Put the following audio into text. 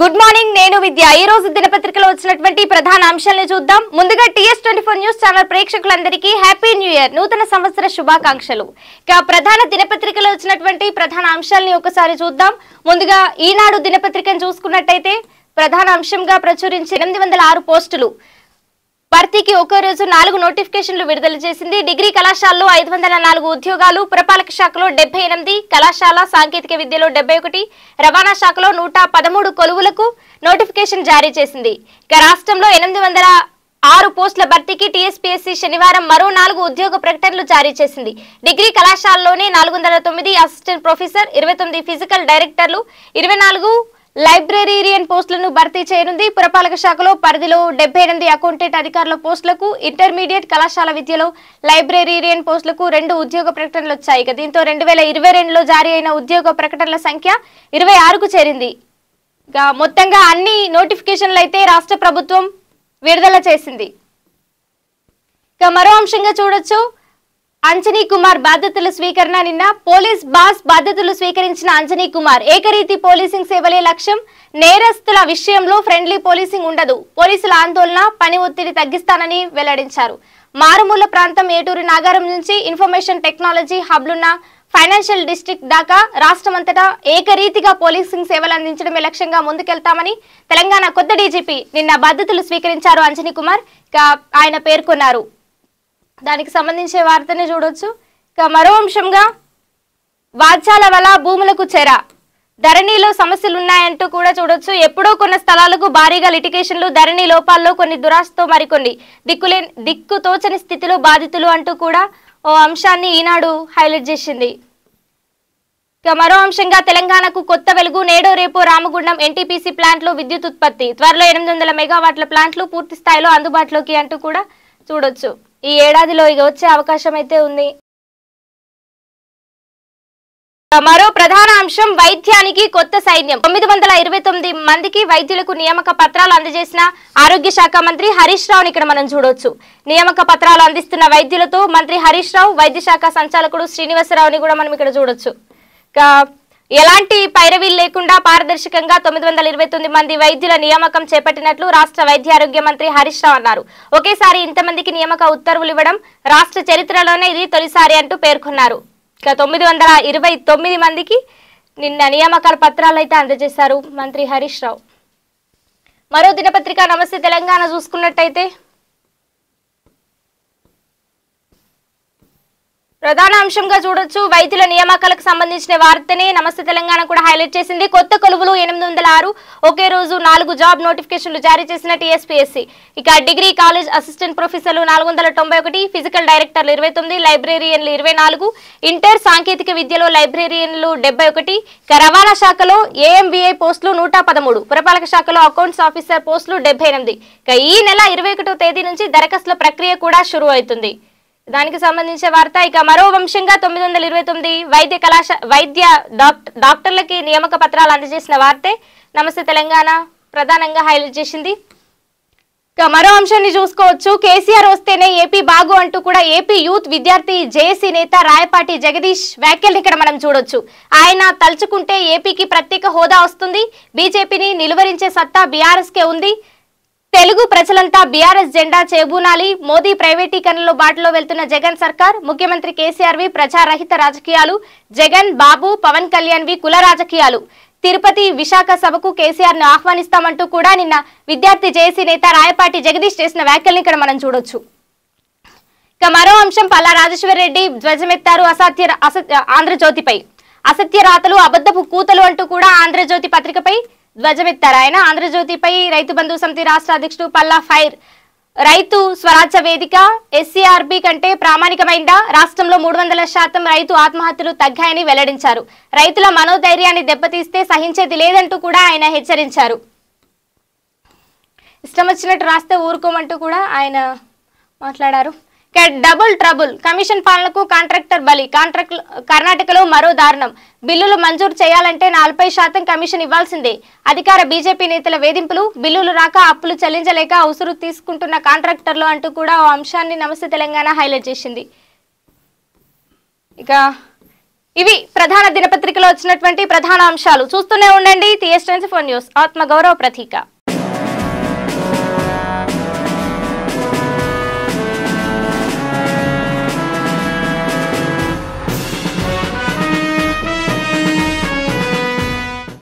good morning నేను విద్య ఈ రోజు దినపత్రికలో వచ్చినటువంటి ప్రధాన అంశాలను చూద్దాం ముందుగా TS twenty four news channel ప్రేక్షకులందరికీ హ్యాపీ న్యూ ఇయర్ నూతన సంవత్సర శుభాకాంక్షలు ప్రధాన దినపత్రికలో వచ్చినటువంటి ప్రధాన అంశాలని ఒకసారి చూద్దాం ముందుగా ఈనాడు దినపత్రికను చూసుకున్నట్టయితే ప్రధాన అంశంగా ప్రచురించి ఎనిమిది పోస్టులు భర్తీకి రోజు నాలుగు నోటిఫికేషన్లు విడుదల చేసింది డిగ్రీ కళాశాలలో ఐదు వందల నాలుగు ఉద్యోగాలు పురపాలక శాఖలో డెబ్బై ఎనిమిది కళాశాల సాంకేతిక విద్యలో డెబ్బై ఒకటి రవాణా శాఖలో నూట పదమూడు కొలువులకు నోటిఫికేషన్ జారీ చేసింది ఇక రాష్ట్రంలో ఎనిమిది వందల ఆరు పోస్టుల భర్తీకి టీఎస్పీఎస్సీ శనివారం మరో నాలుగు ఉద్యోగ ప్రకటనలు జారీ చేసింది డిగ్రీ కళాశాలలోనే నాలుగు అసిస్టెంట్ ప్రొఫెసర్ ఇరవై ఫిజికల్ డైరెక్టర్లు ఇరవై లైబ్రరీరియన్ పోస్టులను భర్తీ చేయనుంది పురపాలక శాఖలో పరిధిలో డెబ్బై ఎనిమిది అకౌంటెంట్ అధికారుల పోస్టులకు ఇంటర్మీడియట్ కళాశాల విద్యలో లైబ్రరీరియన్ పోస్టులకు రెండు ఉద్యోగ ప్రకటనలు వచ్చాయి దీంతో రెండు వేల ఇరవై రెండులో జారీ అయిన ఉద్యోగ ప్రకటనల సంఖ్య ఇరవై ఆరుకు చేరింది మొత్తంగా అన్ని నోటిఫికేషన్లు అయితే రాష్ట్ర ప్రభుత్వం విడుదల చేసింది ఇక మరో అంశంగా చూడొచ్చు అంజనీ కుమార్ బాధ్యతల స్వీకరణ నిన్న పోలీస్ బాస్ బాధ్యతలు స్వీకరించిన అంజనీ కుమార్ ఏకరీతి పోలీసింగ్ సేవలే లక్ష్యం నేరస్తుల విషయంలో ఫ్రెండ్లీ పోలీసింగ్ ఉండదు పోలీసుల ఆందోళన పని ఒత్తిడి తగ్గిస్తానని వెల్లడించారు మారుమూల ప్రాంతం ఏటూరు నాగారం నుంచి ఇన్ఫర్మేషన్ టెక్నాలజీ హబ్లున్న ఫైనాన్షియల్ డిస్టిక్ దాకా రాష్ట్రమంతటా ఏకరీతిగా పోలీసింగ్ సేవలు అందించడమే లక్ష్యంగా ముందుకెళ్తామని తెలంగాణ కొత్త డీజీపీ నిన్న బాధ్యతలు స్వీకరించారు అంజనీ కుమార్ ఆయన పేర్కొన్నారు దానికి సంబంధించే వార్తనే చూడొచ్చు ఇక మరో అంశంగా వాద్యాల వల్ల భూములకు చెర ధరణిలో సమస్యలు ఉన్నాయంటూ కూడా చూడొచ్చు ఎప్పుడో కొన్న స్థలాలకు భారీగా లిటికేషన్లు ధరణి లోపాల్లో కొన్ని దురాశతో మరికొన్ని దిక్కులే దిక్కు తోచని స్థితిలో బాధితులు అంటూ కూడా ఓ అంశాన్ని ఈనాడు హైలైట్ చేసింది ఇక మరో అంశంగా తెలంగాణకు కొత్త వెలుగు నేడో రేపు రామగుండం ఎన్టీపీసీ ప్లాంట్లో విద్యుత్ ఉత్పత్తి త్వరలో ఎనిమిది మెగావాట్ల ప్లాంట్లు పూర్తి స్థాయిలో అందుబాటులోకి అంటూ కూడా చూడొచ్చు ఈ ఏడాదిలో ఇక వచ్చే అవకాశం అయితే ఉంది మరో ప్రధాన అంశం వైద్యానికి కొత్త సైన్యం తొమ్మిది వందల ఇరవై తొమ్మిది మందికి వైద్యులకు నియామక పత్రాలు అందజేసిన ఆరోగ్య శాఖ మంత్రి హరీష్ రావుని ఇక్కడ మనం చూడొచ్చు నియామక పత్రాలు అందిస్తున్న వైద్యులతో మంత్రి హరీష్ రావు వైద్య శాఖ సంచాలకుడు శ్రీనివాసరావుని కూడా మనం ఇక్కడ చూడొచ్చు ఎలాంటి పైరవీలు లేకుండా పారదర్శకంగా తొమ్మిది వందల ఇరవై తొమ్మిది మంది వైద్యుల నియామకం చేపట్టినట్లు రాష్ట్ర వైద్య ఆరోగ్య మంత్రి హరీష్ రావు అన్నారు ఒకేసారి ఇంతమందికి నియామక ఉత్తర్వులు ఇవ్వడం రాష్ట్ర చరిత్రలోనే ఇది తొలిసారి అంటూ పేర్కొన్నారు ఇక తొమ్మిది వందల ఇరవై తొమ్మిది మందికి నిన్న నియామకాల పత్రాలు అయితే అందజేశారు మంత్రి హరీష్ రావు మరో దినపత్రిక నమస్తే తెలంగాణ చూసుకున్నట్టయితే ప్రధాన అంశంగా చూడొచ్చు వైద్యుల నియామకాలకు సంబంధించిన వార్తనే నమస్తే తెలంగాణ కూడా హైలైట్ చేసింది కొత్త కొలువులు ఎనిమిది వందల ఆరు ఒకే రోజు నాలుగు జాబ్ నోటిఫికేషన్లు జారీ చేసిన టీఎస్పీఎస్సీ ఇక డిగ్రీ కాలేజ్ అసిస్టెంట్ ప్రొఫెసర్లు నాలుగు ఫిజికల్ డైరెక్టర్లు ఇరవై తొమ్మిది లైబ్రేరియన్లు ఇరవై ఇంటర్ సాంకేతిక విద్యలో లైబ్రేరియన్లు డెబ్బై ఇక రవాణా శాఖలో ఏఎంబీఐ పోస్టులు నూట పురపాలక శాఖలో అకౌంట్స్ ఆఫీసర్ పోస్టులు డెబ్బై ఇక ఈ నెల ఇరవై తేదీ నుంచి దరఖాస్తుల ప్రక్రియ కూడా షురు అవుతుంది దానికి సంబంధించిన వార్త ఇక మరో వంశంగా తొమ్మిది వందల ఇరవై తొమ్మిది వైద్య కళాశ వైద్య డాక్టర్లకి నియామక పత్రాలు అందజేసిన వార్తే నమస్తే తెలంగాణ ప్రధానంగా హైలైట్ చేసింది ఇక మరో అంశాన్ని చూసుకోవచ్చు కేసీఆర్ వస్తేనే ఏపీ బాగు అంటూ కూడా ఏపీ యూత్ విద్యార్థి జేఏసీ నేత రాయపాటి జగదీష్ వ్యాఖ్యలు ఇక్కడ మనం చూడొచ్చు ఆయన తలుచుకుంటే ఏపీకి ప్రత్యేక హోదా వస్తుంది బీజేపీని నిలువరించే సత్తా బీఆర్ఎస్కే ఉంది తెలుగు ప్రజలంతా బీఆర్ఎస్ జెండా చేబూనాలి మోదీ ప్రైవేటీకరణలో బాటలో వెళ్తున్న జగన్ సర్కార్ ముఖ్యమంత్రి కేసీఆర్ వి ప్రజారహిత రాజకీయాలు జగన్ బాబు పవన్ కళ్యాణ్ వి కుల రాజకీయాలు తిరుపతి విశాఖ సభకు కేసీఆర్ ను ఆహ్వానిస్తామంటూ కూడా నిన్న విద్యార్థి జేసీ నేత రాయపాటి జగదీష్ చేసిన వ్యాఖ్యలను ఇక్కడ మనం చూడొచ్చు ఇక మరో అంశం పల్లా రాజేశ్వరరెడ్డి ధ్వజమెత్తారు అసత్య ఆంధ్రజ్యోతిపై అసత్య రాతలు అబద్ధపు కూతలు అంటూ కూడా ఆంధ్రజ్యోతి పత్రికపై ఆయన ఆంధ్రజ్యోతిపై రైతు బంధు సమితి రాష్ట్ర అధ్యక్షుడు పల్లా ఫైర్ రైతు స్వరాజ్య వేదిక ఎస్సీఆర్బి కంటే ప్రామాణికమైందా రాష్ట్రంలో మూడు వందల శాతం రైతు ఆత్మహత్యలు తగ్గాయని వెల్లడించారు రైతుల మనోధైర్యాన్ని దెబ్బతీస్తే సహించేది లేదంటూ కూడా ఆయన హెచ్చరించారు ఇష్టం వచ్చినట్టు రాస్తే ఊరుకోమంటూ కూడా ఆయన మాట్లాడారు డబుల్ ట్రబుల్ కమిషన్ పాలనకు కాంట్రాక్టర్ బలి కాంట్రాక్ట్ కర్ణాటకలో మరో దారుణం బిల్లులు మంజూరు చేయాలంటే నలభై శాతం కమిషన్ ఇవ్వాల్సిందే అధికార బీజేపీ నేతల వేధింపులు బిల్లులు రాక అప్పులు చెల్లించలేక అవసరం తీసుకుంటున్న కాంట్రాక్టర్లు అంటూ కూడా ఓ అంశాన్ని నమస్తే తెలంగాణ హైలైట్ చేసింది ఇక ఇవి ప్రధాన దినపత్రికలో వచ్చినటువంటి ప్రధాన అంశాలు చూస్తూనే ఉండండి టీఎస్ ట్వంటీ ఫోర్ న్యూస్ ఆత్మగౌరవ ప్రతీక